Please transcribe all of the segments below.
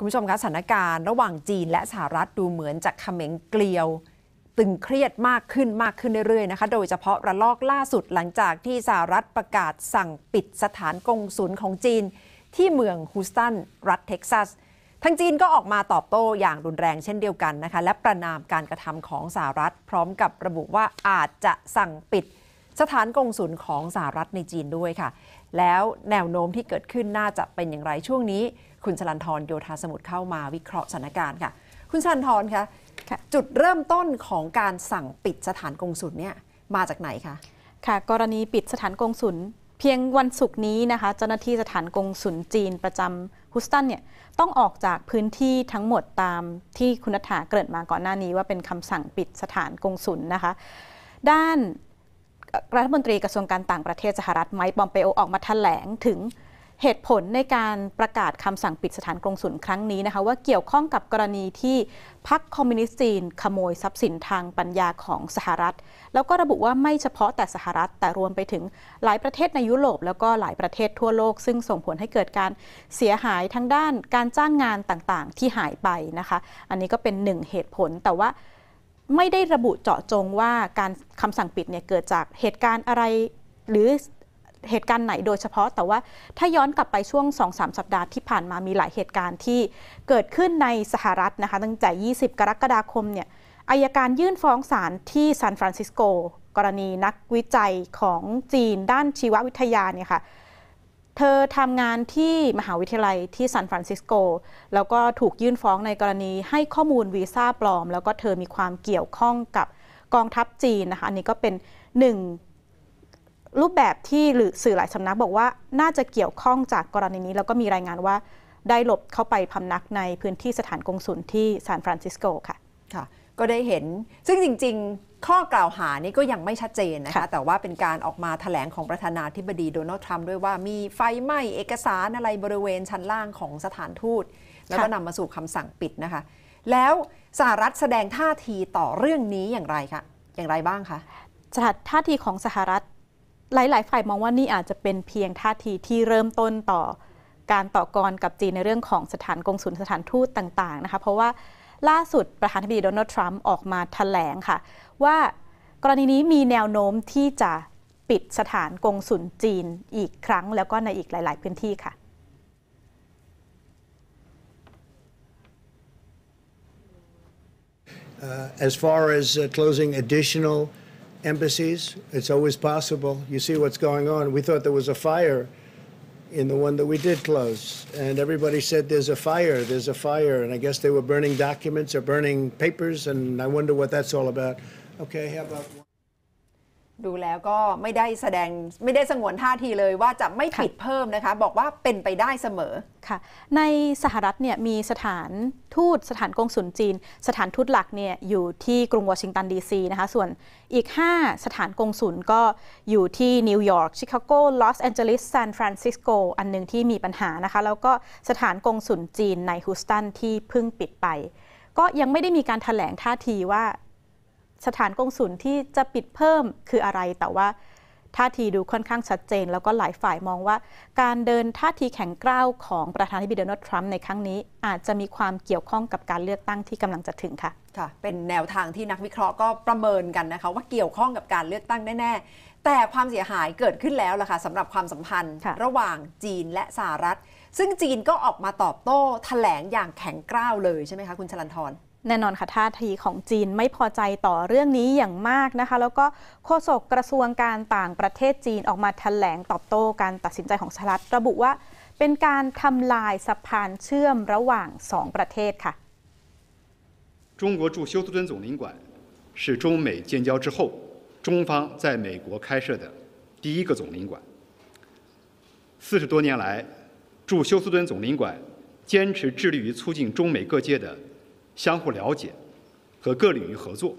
คุณผู้ชมคะสถานการณ์ระหว่างจีนและสหรัฐดูเหมือนจะเขม็งเกลียว ตึงเครียดมากขึ้นมากขึ้นเรื่อยๆนะคะ โดยเฉพาะระลอกล่าสุดหลังจากที่สหรัฐประกาศสั่งปิดสถานกงศูนย์ของจีนที่เมืองฮูสตันรัฐเท็กซัสทั้งจีนก็ออกมาตอบโต้อย่างรุนแรงเช่นเดียวกันนะคะ และประนามการกระทำของสหรัฐพร้อมกับระบุว่าอาจจะสั่งปิดสถานกงสุลของสหรัฐในจีนด้วยค่ะ แล้วแนวโน้มที่เกิดขึ้นน่าจะเป็นอย่างไรช่วงนี้ คุณชลันทรโยธาสมุทรเข้ามาวิเคราะห์สถานการณ์ค่ะ คุณชลันทรคะจุดเริ่มต้นของการสั่งปิดสถานกงสุลเนี่ยมาจากไหนคะค่ะ กรณีปิดสถานกงสุล เพียงวันศุกร์นี้นะคะเจ้าหน้าที่สถานกงสุลจีน ประจำฮุสตันเนี่ยต้องออกจากพื้นที่ทั้งหมดตามที่คุณนัฐาเกิดมาก่อนหน้านี้ว่าเป็นคำสั่งปิดสถานกงสุลนะคะด้านรัฐมนตรีกระทรวงการต่างประเทศสหรัฐไมค์ปอมเปโอออกมาแถลงถึงเหตุผลในการประกาศคำสั่งปิดสถานกรงสุลครั้งนี้นะคะว่าเกี่ยวข้องกับกรณีที่พรรคคอมมิวนิสต์จีน ขโมยทรัพย์สินทางปัญญาของสหรัฐ แล้วก็ระบุว่าไม่เฉพาะแต่สหรัฐแต่รวมไปถึงหลายประเทศในยุโรป แล้วก็หลายประเทศทั่วโลก ซึ่งส่งผลให้เกิดการเสียหายทางด้าน การจ้างงานต่างๆ ที่หายไปนะคะ อันนี้ก็เป็นหนึ่งเหตุผลแต่ว่าไม่ได้ระบุเจาะจงว่าการคำสั่งปิดเนี่ยเกิดจากเหตุการณ์อะไร หรือเหตุการณ์ไหนโดยเฉพาะแต่ว่าถ้าย้อนกลับไปช่วง2งสสัปดาห์ที่ผ่านมามีหลายเหตุการณ์ที่เกิดขึ้นในสหรัฐนะคะ ตั้งแต่20 กรกฎาคมเนี่ยอายการยื่นฟ้องศาลที่ซานฟรานซิสโก กรณีนักวิจัยของจีนด้านชีววิทยาเนี่ยค่ะเธอทำงานที่มหาวิทยาลัยที่ซานฟรานซิสโกแล้วก็ถูกยื่นฟ้องในกรณีให้ข้อมูลวีซ่าปลอม แล้วก็เธอมีความเกี่ยวข้องกับกองทัพจีนนะคะอันนี้ก็เป็นหนึ่งรูปแบบที่หรือสื่อหลายสำนักบอกว่าน่าจะเกี่ยวข้องจากกรณีนี้ แล้วก็มีรายงานว่าได้หลบเข้าไปพำนักในพื้นที่สถานกงสุลที่ซานฟรานซิสโกค่ะค่ะ ก็ได้เห็นซึ่งจริงๆข้อกล่าวหานี้ก็ยังไม่ชัดเจนนะคะ แต่ว่าเป็นการออกมาถแถลงของประธานาธิบดีโดนัลด์ทรัมป์ด้วยว่ามีไฟไหม้เอกสารอะไรบริเวณชั้นล่างของสถานทูตแล้วก็นำมาสู่คำสั่งปิดนะคะ แล้วสหรัฐแสดงท่าทีต่อเรื่องนี้อย่างไรคะอย่างไรบ้างคะสถานท่าทีของสหรัฐหลายๆฝ่ายมองว่านี่อาจจะเป็นเพียงท่าทีที่เริ่มต้นต่อ การต่อกรกับจีนในเรื่องของสถานกงสุลสถานทูตต่าง ๆนะคะ เพราะว่าล่าสุดประธานาธิบดีโดนัลด์ทรัมป์ออกมาถแถลงค่ะว่ากรณีนี้มีแนวโน้มที่จะปิดสถานกงสุลจีนอีกครั้งแล้วก็ในอีกหลาย ๆ พื้นที่ค่ะอ uh, as far as uh, closing additional embassies, it's always possible. You see what's going on. We thought there was a fire in the one that we did close. And everybody said, there's a fire, there's a fire. And I guess they were burning documents or burning papers, and I wonder what that's all about. Okay, how about. ดูแล้วก็ไม่ได้แสดงไม่ได้สงวนท่าทีเลย ว่าจะไม่ผิดเพิ่มนะคะ บอกว่าเป็นไปได้เสมอ ค่ะ ในสหรัฐเนี่ยมีสถานทูตสถานกงสุลจีน สถานทูตหลักเนี่ยอยู่ที่กรุงวอชิงตันดีซีนะคะ ส่วนอีก 5 สถานกงสุลก็อยู่ที่นิวยอร์กชิคาโกลอสแอนเจลิสซานฟรานซิสโกอันหนึ่งที่มีปัญหานะคะแล้วก็สถานกงสุลจีนในฮูสตันที่เพิ่งปิดไป ก็ยังไม่ได้มีการถแถลงท่าทีว่าสถานกงสุลที่จะปิดเพิ่มคืออะไร แต่ว่าท่าทีดูค่อนข้างชัดเจน แล้วก็หลายฝ่ายมองว่า การเดินท่าทีแข็งกร้าวของประธานาธิบดีโดนัลด์ทรัมป์ในครั้งนี้อาจจะมีความเกี่ยวข้องกับการเลือกตั้งที่กำลังจะถึงค่ะค่ะ เป็นแนวทางที่นักวิเคราะห์ก็ประเมินกันนะคะว่าเกี่ยวข้องกับการเลือกตั้งแน่ๆแต่ความเสียหายเกิดขึ้นแล้วล่ะค่ะสำหรับความสัมพันธ์ ระหว่างจีนและสหรัฐ ซึ่งจีนก็ออกมาตอบโต้ แถลงอย่างแข็งกร้าวเลยใช่ไหมคะคุณชลันทร์แน่นอนค่ะท่าทีของจีนไม่พอใจต่อเรื่องนี้อย่างมากนะคะแล้วก็โฆษกกระทรวงการต่างประเทศจีนออกมาแถลงตอบโต้การตัดสินใจของสหรัฐระบุว่าเป็นการทำลายสะพานเชื่อมระหว่างสองประเทศค่ะ中国驻休斯敦总领馆是中美建交之后中方在美国开设的第一个总领馆。四十多年来，驻休斯敦总领馆坚持致力于促进中美各界的相互了解和各领域合作，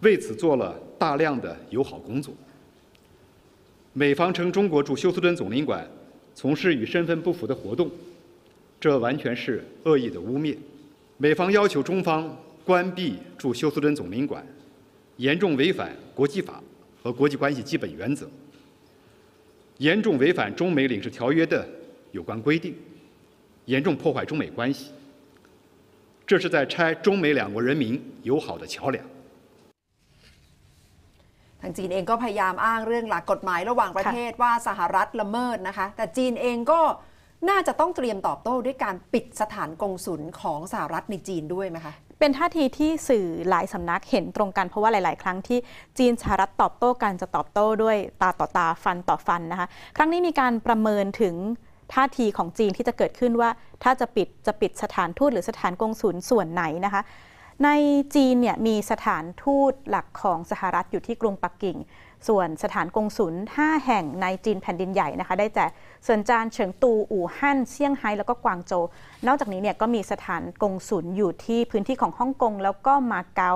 为此做了大量的友好工作。美方称中国驻休斯敦总领馆从事与身份不符的活动，这完全是恶意的污蔑。美方要求中方关闭驻休斯敦总领馆，严重违反国际法和国际关系基本原则，严重违反中美领事条约的有关规定，严重破坏中美关系。这是在拆中美两国人民友好的桥梁。ทางจีนเองก็พยายามอ้างเรื่องหลักกฎหมายระหว่างประเทศว่าสหรัฐละเมิดนะคะแต่จีนเองก็น่าจะต้องเตรียมตอบโต้ด้วยการปิดสถานกงสุลของสหรัฐในจีนด้วยไหมคะเป็นท่าทีที่สื่อหลายสำนักเห็นตรงกันเพราะว่าหลาย ๆครั้งที่จีนสหรัฐตอบโต้กันจะตอบโต้ด้วยตาต่อตาฟันต่อฟันนะคะครั้งนี้มีการประเมินถึงท่าทีของจีนที่จะเกิดขึ้นว่าถ้าจะปิดจะปิดสถานทูตหรือสถานกงศูน์ส่วนไหนนะคะ ในจีนเนี่ยมีสถานทูตหลักของสหรัฐอยู่ที่กรุงปักกิ่ง ส่วนสถานกงศูนย์5แห่งในจีนแผ่นดินใหญ่นะคะ ได้แก่ส่วนจานเฉิงตูอู่ฮั่นเซี่ยงไฮ้แล้วก็กวางโจ นอกจากนี้เนี่ยก็มีสถานกงศูนย์อยู่ที่พื้นที่ของฮ่องกงแล้วก็มาเก๊า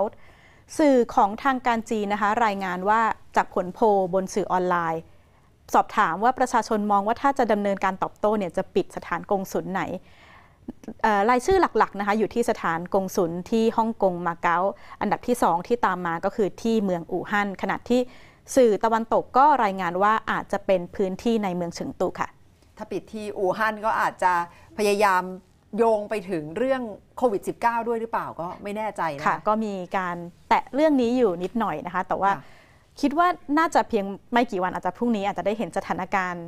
สื่อของทางการจีนนะคะรายงานว่าจากผลโพลบนสื่อออนไลน์สอบถามว่าประชาชนมองว่าถ้าจะดำเนินการตอบโต้เนี่ยจะปิดสถานกงสุลไหน รายชื่อหลักๆนะคะอยู่ที่สถานกงสุลที่ฮ่องกงมาเก๊าอันดับที่สองที่ตามมาก็คือที่เมืองอู่ฮั่นขณะที่สื่อตะวันตกก็รายงานว่าอาจจะเป็นพื้นที่ในเมืองเฉิงตูค่ะถ้าปิดที่อู่ฮั่นก็อาจจะพยายามโยงไปถึงเรื่องโควิด -19 ด้วยหรือเปล่าก็ไม่แน่ใจนะคะก็มีการแตะเรื่องนี้อยู่นิดหน่อยนะคะ แต่ว่าคิดว่าน่าจะเพียงไม่กี่วันอาจจะพรุ่งนี้อาจจะได้เห็นสถานการณ์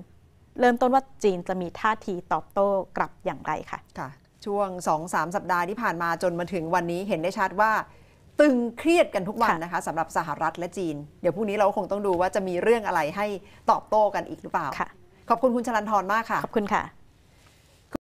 เริ่มต้นว่าจีนจะมีท่าทีตอบโต้กลับอย่างไรค่ะค่ะ ช่วง 2-3สสัปดาห์ที่ผ่านมาจนมาถึงวันนี้เห็นได้ชัดว่าตึงเครียดกันทุกวันนะคะสำหรับสหรัฐและจีน เดี๋ยวพรุ่งนี้เราคงต้องดูว่าจะมีเรื่องอะไรให้ตอบโต้กันอีกหรือเปล่าค่ะ ขอบคุณคุณชลันทรมากค่ะขอบคุณค่ะ